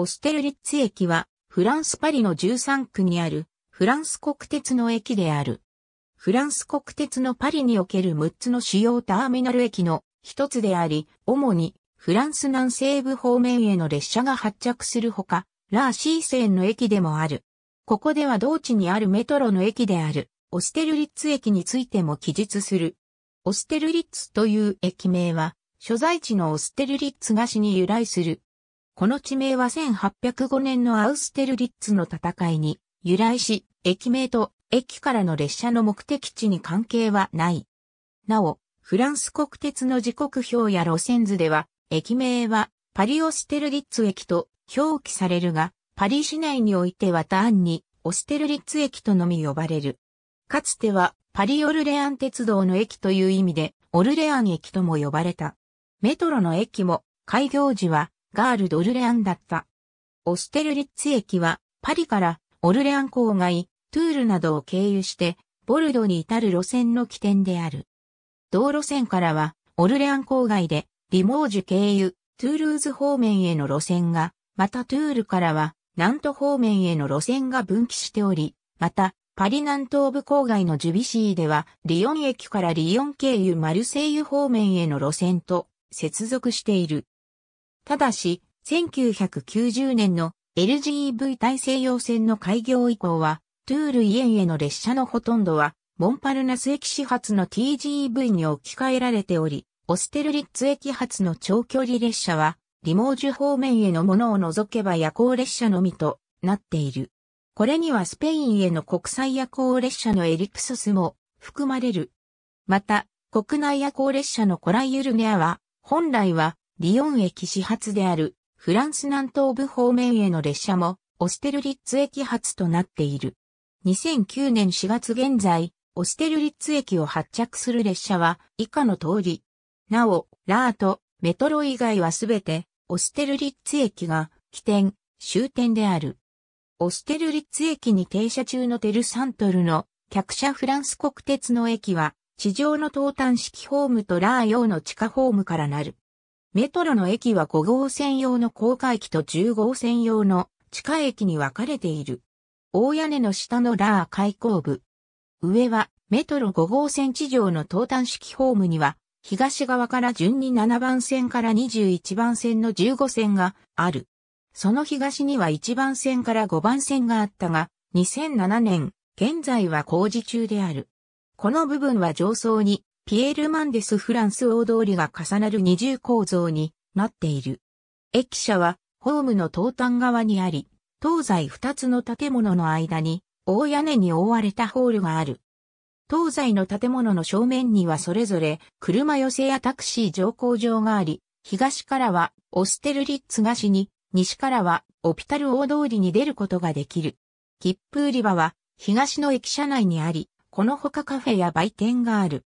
オステルリッツ駅は、フランスパリの13区にある、フランス国鉄の駅である。フランス国鉄のパリにおける6つの主要ターミナル駅の一つであり、主にフランス南西部方面への列車が発着するほか、ラーシー線の駅でもある。ここでは同地にあるメトロの駅である、オステルリッツ駅についても記述する。オステルリッツという駅名は、所在地のオステルリッツ菓子に由来する。この地名は1805年のアウステルリッツの戦いに由来し、駅名と駅からの列車の目的地に関係はない。なお、フランス国鉄の時刻表や路線図では、駅名はパリオステルリッツ駅と表記されるが、パリ市内においては単にオステルリッツ駅とのみ呼ばれる。かつてはパリオルレアン鉄道の駅という意味で、オルレアン駅とも呼ばれた。メトロの駅も開業時はガール・ド・オルレアンだった。オステルリッツ駅は、パリからオルレアン郊外、トゥールなどを経由して、ボルドに至る路線の起点である。道路線からは、オルレアン郊外で、リモージュ経由、トゥールーズ方面への路線が、またトゥールからは、ナント方面への路線が分岐しており、また、パリ南東部郊外のジュビシーでは、リヨン駅からリヨン経由マルセイユ方面への路線と接続している。ただし、1990年の LGV 大西洋線の開業以降は、トゥールイエンへの列車のほとんどは、モンパルナス駅始発の TGV に置き換えられており、オステルリッツ駅発の長距離列車は、リモージュ方面へのものを除けば夜行列車のみとなっている。これにはスペインへの国際夜行列車のエリプソスも含まれる。また、国内夜行列車のコラユルネアは、本来はリヨン駅始発であるフランス南東部方面への列車もオステルリッツ駅発となっている。2009年4月現在、オステルリッツ駅を発着する列車は以下の通り。なお、ラート、メトロ以外はすべてオステルリッツ駅が起点、終点である。オステルリッツ駅に停車中のテルサントルの客車フランス国鉄の駅は地上の東端式ホームとラー用の地下ホームからなる。メトロの駅は5号線用の高架駅と10号線用の地下駅に分かれている。大屋根の下のラー開口部。上はメトロ5号線地上の東端式ホームには東側から順に7番線から21番線の15線がある。その東には1番線から5番線があったが、2007年、現在は工事中である。この部分は上層にピエール・マンデス・フランス大通りが重なる二重構造になっている。駅舎はホームの東端側にあり、東西二つの建物の間に大屋根に覆われたホールがある。東西の建物の正面にはそれぞれ車寄せやタクシー乗降場があり、東からはオステルリッツ菓子に、西からはオピタル大通りに出ることができる。切符売り場は東の駅舎内にあり、この他カフェや売店がある。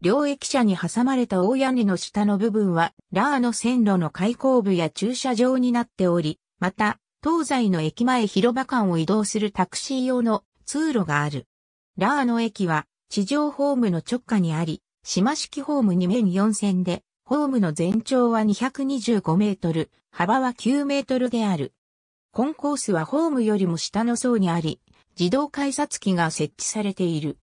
両駅舎に挟まれた大屋根の下の部分は、ラーの線路の開口部や駐車場になっており、また、東西の駅前広場間を移動するタクシー用の通路がある。ラーの駅は、地上ホームの直下にあり、島式ホーム2面4線で、ホームの全長は225メートル、幅は9メートルである。コンコースはホームよりも下の層にあり、自動改札機が設置されている。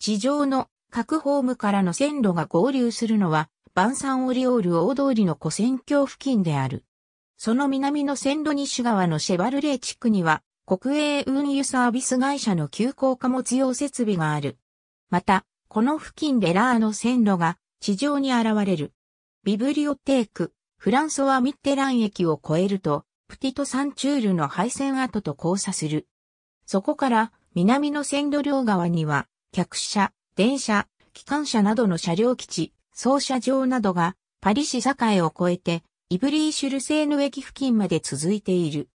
地上の各ホームからの線路が合流するのは、バンサンオリオール大通りの古戦橋付近である。その南の線路西側のシェバルレー地区には、国営運輸サービス会社の急行貨物用設備がある。また、この付近でラーの線路が地上に現れる。ビブリオテーク、フランソワ・ミッテラン駅を越えると、プティト・サンチュールの廃線跡と交差する。そこから、南の線路両側には、客車、電車、機関車などの車両基地、操車場などがパリ市境を越えてイブリーシュルセーヌ駅付近まで続いている。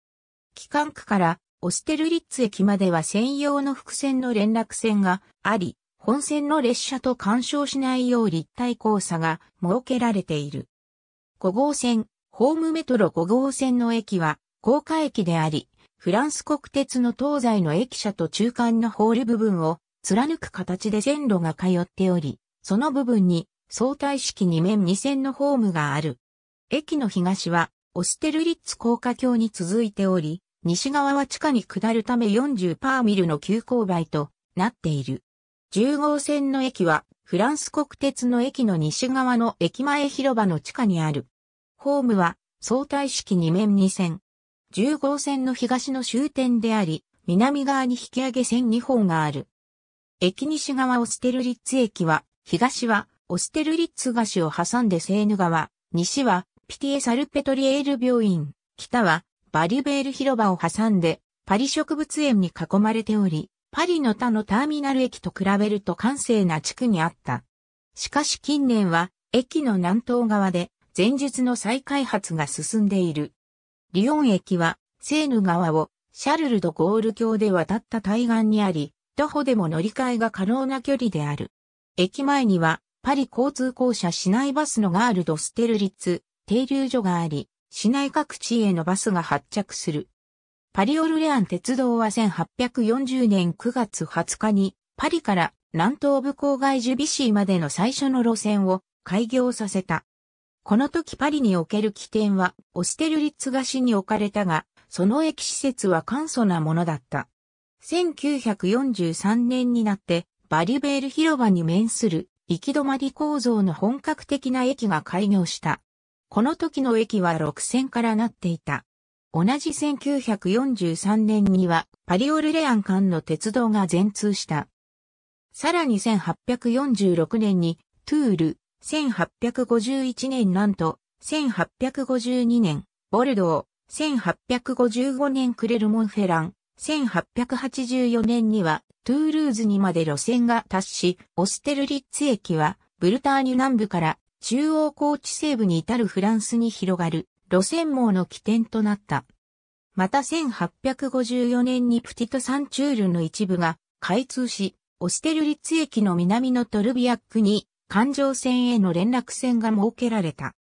機関区からオステルリッツ駅までは専用の複線の連絡線があり、本線の列車と干渉しないよう立体交差が設けられている。5号線、ホームメトロ5号線の駅は高架駅であり、フランス国鉄の東西の駅舎と中間のホール部分を貫く形で線路が通っており、その部分に相対式2面2線のホームがある。駅の東はオステルリッツ高架橋に続いており、西側は地下に下るため40パーミルの急勾配となっている。10号線の駅はフランス国鉄の駅の西側の駅前広場の地下にある。ホームは相対式2面2線。10号線の東の終点であり、南側に引き上げ線2本がある。駅西側オステルリッツ駅は、東はオステルリッツ菓子を挟んでセーヌ川、西はピティエ・サルペトリエール病院、北はバリュベール広場を挟んでパリ植物園に囲まれており、パリの他のターミナル駅と比べると閑静な地区にあった。しかし近年は駅の南東側で前述の再開発が進んでいる。リオン駅はセーヌ川をシャルル・ド・ゴール橋で渡った対岸にあり、徒歩でも乗り換えが可能な距離である。駅前には、パリ交通公社市内バスのガールド・ステルリッツ、停留所があり、市内各地へのバスが発着する。パリオルレアン鉄道は1840年9月20日に、パリから南東部郊外ジュビシーまでの最初の路線を開業させた。この時パリにおける起点はオステルリッツ菓子に置かれたが、その駅施設は簡素なものだった。1943年になってバリュベール広場に面する行き止まり構造の本格的な駅が開業した。この時の駅は6線からなっていた。同じ1943年にはパリオルレアン間の鉄道が全通した。さらに1846年にトゥール、1851年なんと、1852年、ボルドー、1855年クレルモンフェラン、1884年にはトゥールーズにまで路線が達し、オステルリッツ駅はブルターニュ南部から中央高地西部に至るフランスに広がる路線網の起点となった。また1854年にプティトサンチュールの一部が開通し、オステルリッツ駅の南のトルビアックに環状線への連絡線が設けられた。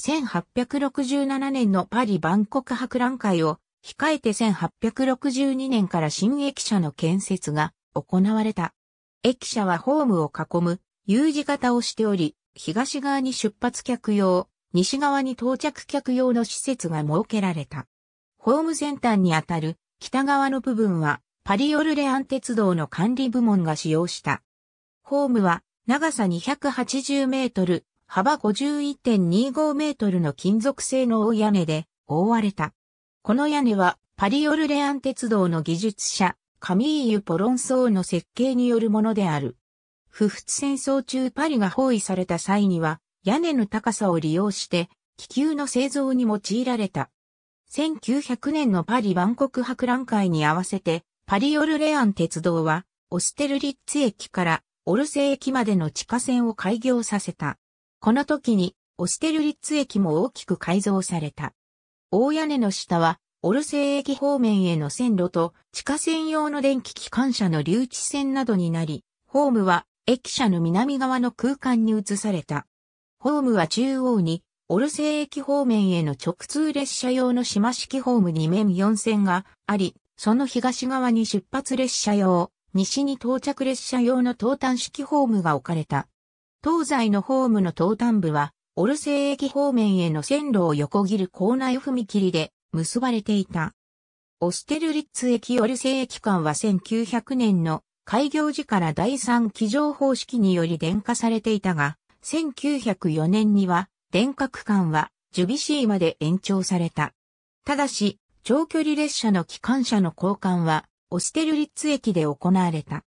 1867年のパリ万国博覧会を控えて1862年から新駅舎の建設が行われた。駅舎はホームを囲む U 字型をしており、東側に出発客用、西側に到着客用の施設が設けられた。ホーム先端にあたる北側の部分はパリオルレアン鉄道の管理部門が使用した。ホームは長さ280メートル、幅51.25メートルの金属製の大屋根で覆われた。この屋根はパリオルレアン鉄道の技術者、カミーユ・ポロンソーの設計によるものである。不仏戦争中パリが包囲された際には、屋根の高さを利用して、気球の製造に用いられた。1900年のパリ万国博覧会に合わせて、パリオルレアン鉄道は、オステルリッツ駅からオルセ駅までの地下線を開業させた。この時に、オステルリッツ駅も大きく改造された。大屋根の下は、オルセー駅方面への線路と地下線用の電気機関車の留置線などになり、ホームは駅舎の南側の空間に移された。ホームは中央にオルセー駅方面への直通列車用の島式ホーム2面4線があり、その東側に出発列車用、西に到着列車用の東端式ホームが置かれた。東西のホームの東端部はオルセイ駅方面への線路を横切る構内踏切で結ばれていた。オステルリッツ駅オルセイ駅間は1900年の開業時から第3機乗方式により電化されていたが、1904年には電化区間はジュビシーまで延長された。ただし、長距離列車の機関車の交換はオステルリッツ駅で行われた。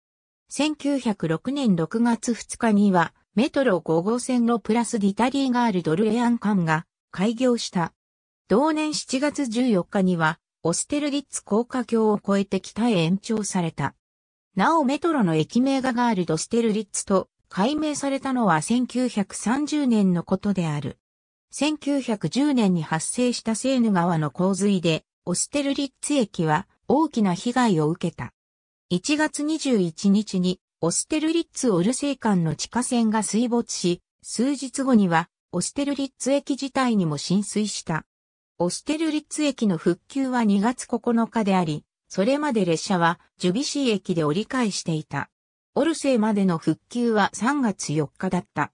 1906年6月2日にはメトロ5号線のプラスディタリーガールドルエアン間が開業した。同年7月14日には、オステルギッツ高架橋を越えて北へ延長された。なおメトロの駅名がガールド・ステルリッツと改名されたのは1930年のことである。1910年に発生したセーヌ川の洪水で、オステルリッツ駅は大きな被害を受けた。1月21日にオステルリッツオルセイ間の地下線が水没し、数日後には、オステルリッツ駅自体にも浸水した。オステルリッツ駅の復旧は2月9日であり、それまで列車はジュビシー駅で折り返していた。オルセイまでの復旧は3月4日だった。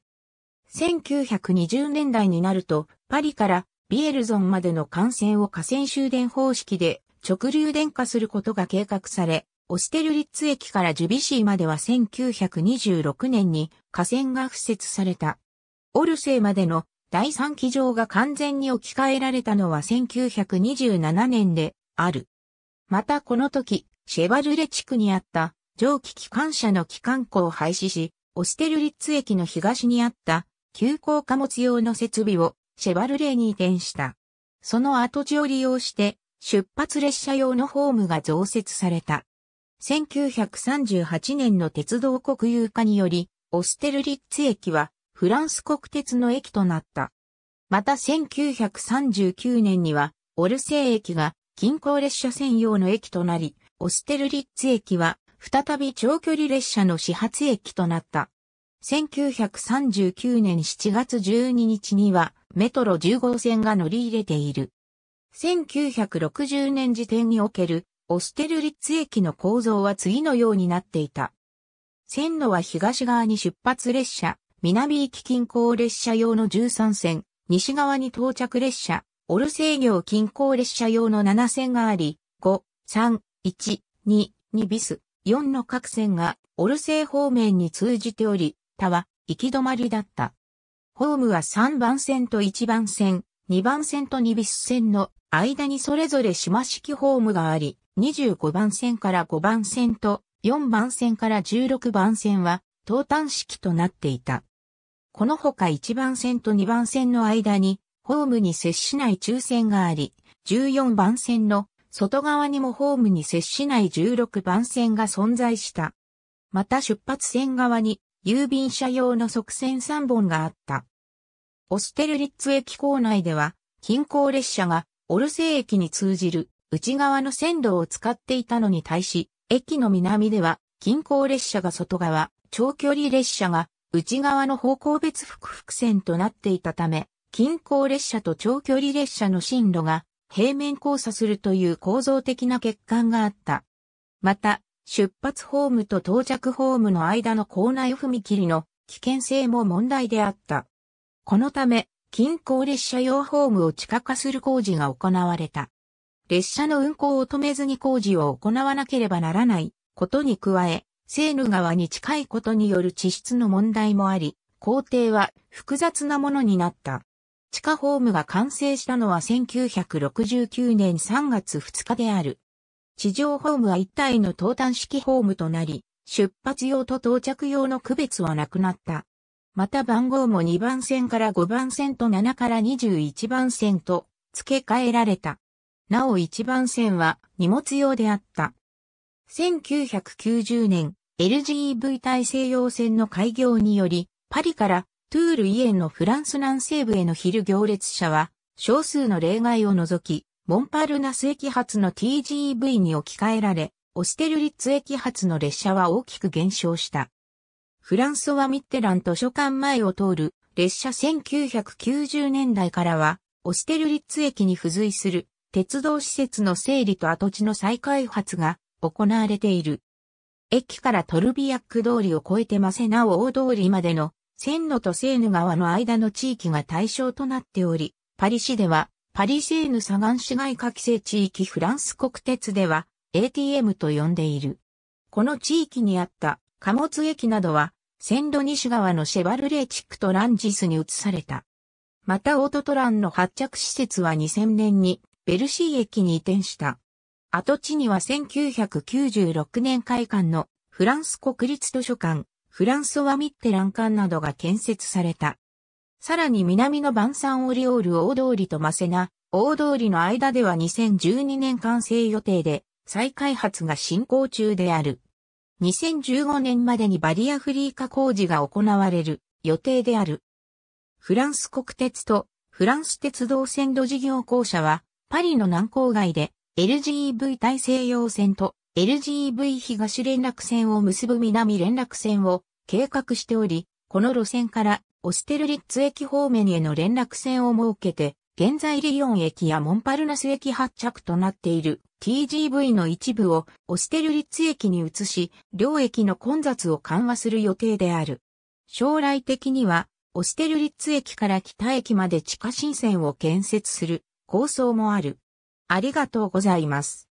1920年代になると、パリからビエルゾンまでの幹線を河川終電方式で直流電化することが計画され、オステルリッツ駅からジュビシーまでは1926年に河川が敷設された。オルセーまでの第3機場が完全に置き換えられたのは1927年である。またこの時、シェバルレ地区にあった蒸気機関車の機関庫を廃止し、オステルリッツ駅の東にあった急行貨物用の設備をシェバルレに移転した。その跡地を利用して出発列車用のホームが増設された。1938年の鉄道国有化により、オステルリッツ駅はフランス国鉄の駅となった。また1939年には、オルセー駅が近郊列車専用の駅となり、オステルリッツ駅は再び長距離列車の始発駅となった。1939年7月12日にはメトロ10号線が乗り入れている。1960年時点におけるオステルリッツ駅の構造は次のようになっていた。線路は東側に出発列車、南行き近郊列車用の13線、西側に到着列車、オルセイ行近郊列車用の7線があり、5、3、1、2、2ビス、4の各線がオルセイ方面に通じており、他は行き止まりだった。ホームは3番線と1番線、2番線と2ビス線の間にそれぞれ島式ホームがあり、25番線から5番線と4番線から16番線は東端式となっていた。このほか1番線と2番線の間にホームに接しない中線があり、14番線の外側にもホームに接しない16番線が存在した。また出発線側に郵便車用の側線3本があった。オステルリッツ駅構内では、近郊列車がオルセ駅に通じる内側の線路を使っていたのに対し、駅の南では近郊列車が外側、長距離列車が内側の方向別複々線となっていたため、近郊列車と長距離列車の進路が平面交差するという構造的な欠陥があった。また、出発ホームと到着ホームの間の構内踏切の危険性も問題であった。このため、近郊列車用ホームを地下化する工事が行われた。列車の運行を止めずに工事を行わなければならないことに加え、セーヌ川に近いことによる地質の問題もあり、工程は複雑なものになった。地下ホームが完成したのは1969年3月2日である。地上ホームは一体の投端式ホームとなり、出発用と到着用の区別はなくなった。また番号も2番線から5番線と7から21番線と付け替えられた。なお一番線は荷物用であった。1990年、LGV 大西洋線の開業により、パリからトゥールイエンのフランス南西部への昼行列車は、少数の例外を除き、モンパルナス駅発の TGV に置き換えられ、オステルリッツ駅発の列車は大きく減少した。フランソワ・ミッテラン図書館前を通る列車1990年代からは、オステルリッツ駅に付随する鉄道施設の整理と跡地の再開発が行われている。駅からトルビアック通りを越えてマセナオ大通りまでの線路とセーヌ川の間の地域が対象となっており、パリ市ではパリセーヌ左岸市街下規制地域フランス国鉄では ATM と呼んでいる。この地域にあった貨物駅などは線路西側のシェバルレーチックとランジスに移された。またオートトランの発着施設は2000年にベルシー駅に移転した。跡地には1996年開館のフランス国立図書館、フランソワ・ミッテラン館などが建設された。さらに南のバンサンオリオール大通りとマセナ、大通りの間では2012年完成予定で、再開発が進行中である。2015年までにバリアフリー化工事が行われる予定である。フランス国鉄とフランス鉄道線路事業公社はパリの南郊外で LGV 大西洋線と LGV 東連絡線を結ぶ南連絡線を計画しており、この路線からオステルリッツ駅方面への連絡線を設けて、現在リヨン駅やモンパルナス駅発着となっている TGV の一部をオステルリッツ駅に移し、両駅の混雑を緩和する予定である。将来的には、オステルリッツ駅から北駅まで地下新線を建設する構想もある。ありがとうございます。